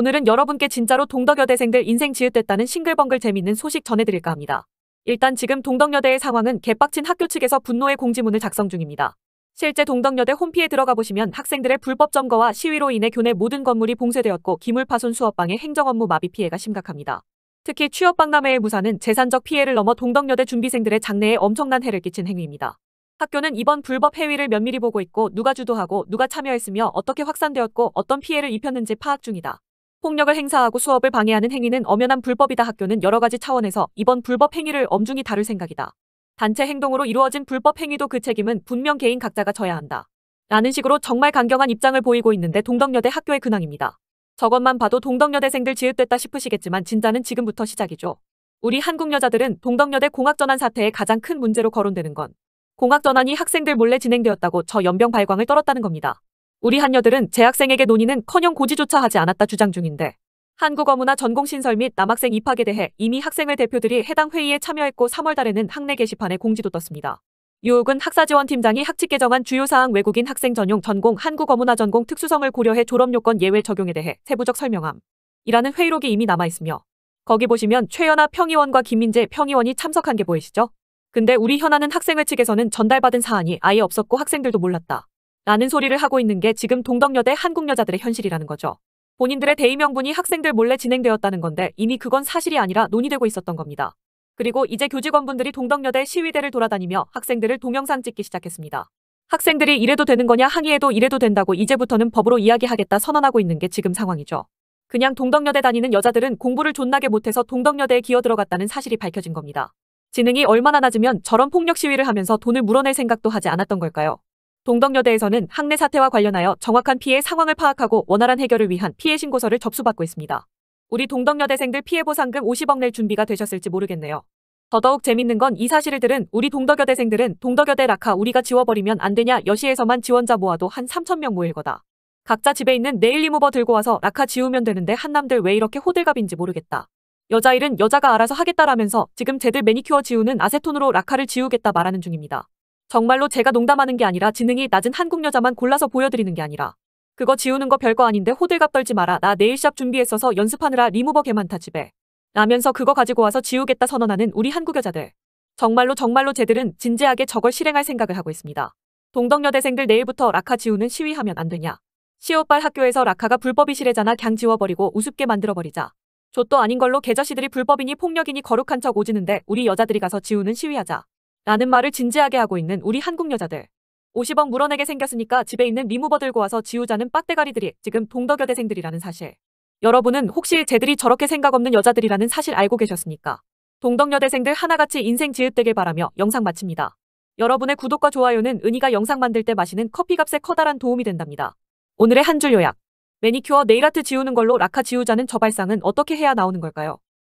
오늘은 여러분께 진짜로 동덕여대생들 인생 지읒됐다는 싱글벙글 재밌는 소식 전해드릴까 합니다. 일단 지금 동덕여대의 상황은 개빡친 학교 측에서 분노의 공지문을 작성 중입니다. 실제 동덕여대 홈피에 들어가 보시면 학생들의 불법 점거와 시위로 인해 교내 모든 건물이 봉쇄되었고 기물파손 수업방의 행정 업무 마비 피해가 심각합니다. 특히 취업박람회의 무사는 재산적 피해를 넘어 동덕여대 준비생들의 장래에 엄청난 해를 끼친 행위입니다. 학교는 이번 불법 해위를 면밀히 보고 있고 누가 주도하고 누가 참여했으며 어떻게 확산되었고 어떤 피해를 입혔는지 파악 중이다. 폭력을 행사하고 수업을 방해하는 행위는 엄연한 불법이다. 학교는 여러 가지 차원에서 이번 불법 행위를 엄중히 다룰 생각이다. 단체 행동으로 이루어진 불법 행위도 그 책임은 분명 개인 각자가 져야 한다. 라는 식으로 정말 강경한 입장을 보이고 있는데 동덕여대 학교의 근황입니다. 저것만 봐도 동덕여대생들 지읒됐다 싶으시겠지만 진짜는 지금부터 시작이죠. 우리 한국 여자들은 동덕여대 공학전환 사태의 가장 큰 문제로 거론되는 건 공학전환이 학생들 몰래 진행되었다고 저 연병 발광을 떨었다는 겁니다. 우리 한녀들은 재학생에게 논의는커녕 고지조차 하지 않았다 주장 중인데 한국어문화 전공 신설 및 남학생 입학에 대해 이미 학생회 대표들이 해당 회의에 참여했고 3월 달에는 학내 게시판에 공지도 떴습니다. 유혹은 학사지원팀장이 학칙 개정안 주요사항 외국인 학생 전용 전공 한국어문화 전공 특수성을 고려해 졸업요건 예외 적용에 대해 세부적 설명함. 이라는 회의록이 이미 남아있으며 거기 보시면 최연아 평의원과 김민재 평의원이 참석한 게 보이시죠? 근데 우리 현아는 학생회 측에서는 전달받은 사안이 아예 없었고 학생들도 몰랐다. 라는 소리를 하고 있는 게 지금 동덕여대 한국 여자들의 현실이라는 거죠. 본인들의 대의 명분이 학생들 몰래 진행되었다는 건데 이미 그건 사실이 아니라 논의되고 있었던 겁니다. 그리고 이제 교직원분들이 동덕여대 시위대를 돌아다니며 학생들을 동영상 찍기 시작했습니다. 학생들이 이래도 되는 거냐 항의해도 이래도 된다고 이제부터는 법으로 이야기하겠다 선언하고 있는 게 지금 상황이죠. 그냥 동덕여대 다니는 여자들은 공부를 존나게 못해서 동덕여대에 기어들어갔다는 사실이 밝혀진 겁니다. 지능이 얼마나 낮으면 저런 폭력 시위를 하면서 돈을 물어낼 생각도 하지 않았던 걸까요? 동덕여대에서는 학내 사태와 관련하여 정확한 피해 상황을 파악하고 원활한 해결을 위한 피해 신고서를 접수받고 있습니다. 우리 동덕여대생들 피해 보상금 50억 낼 준비가 되셨을지 모르겠네요. 더더욱 재밌는 건 이 사실을 들은 우리 동덕여대생들은 동덕여대 라카 우리가 지워버리면 안 되냐 여시에서만 지원자 모아도 한 3천명 모일 거다. 각자 집에 있는 네일 리무버 들고 와서 라카 지우면 되는데 한남들 왜 이렇게 호들갑인지 모르겠다. 여자 일은 여자가 알아서 하겠다라면서 지금 쟤들 매니큐어 지우는 아세톤으로 라카를 지우겠다 말하는 중입니다. 정말로 제가 농담하는 게 아니라 지능이 낮은 한국 여자만 골라서 보여드리는 게 아니라 그거 지우는 거 별거 아닌데 호들갑 떨지 마라 나 내일 시합 준비했어서 연습하느라 리무버 개 많다 집에 라면서 그거 가지고 와서 지우겠다 선언하는 우리 한국 여자들 정말로 정말로 쟤들은 진지하게 저걸 실행할 생각을 하고 있습니다. 동덕여대생들 내일부터 라카 지우는 시위하면 안 되냐. 시옷발 학교에서 라카가 불법이시래잖아 그냥 지워버리고 우습게 만들어버리자. 좆도 아닌 걸로 개자씨들이 불법이니 폭력이니 거룩한 척 오지는데 우리 여자들이 가서 지우는 시위하자. 라는 말을 진지하게 하고 있는 우리 한국 여자들. 50억 물어내게 생겼으니까 집에 있는 리무버 들고 와서 지우자는 빡대가리들이 지금 동덕여대생들이라는 사실. 여러분은 혹시 쟤들이 저렇게 생각 없는 여자들이라는 사실 알고 계셨습니까? 동덕여대생들 하나같이 인생 지읒되길 바라며 영상 마칩니다. 여러분의 구독과 좋아요는 은희가 영상 만들 때 마시는 커피값에 커다란 도움이 된답니다. 오늘의 한 줄 요약. 매니큐어 네일아트 지우는 걸로 라카 지우자는 저 발상은 어떻게 해야 나오는 걸까요?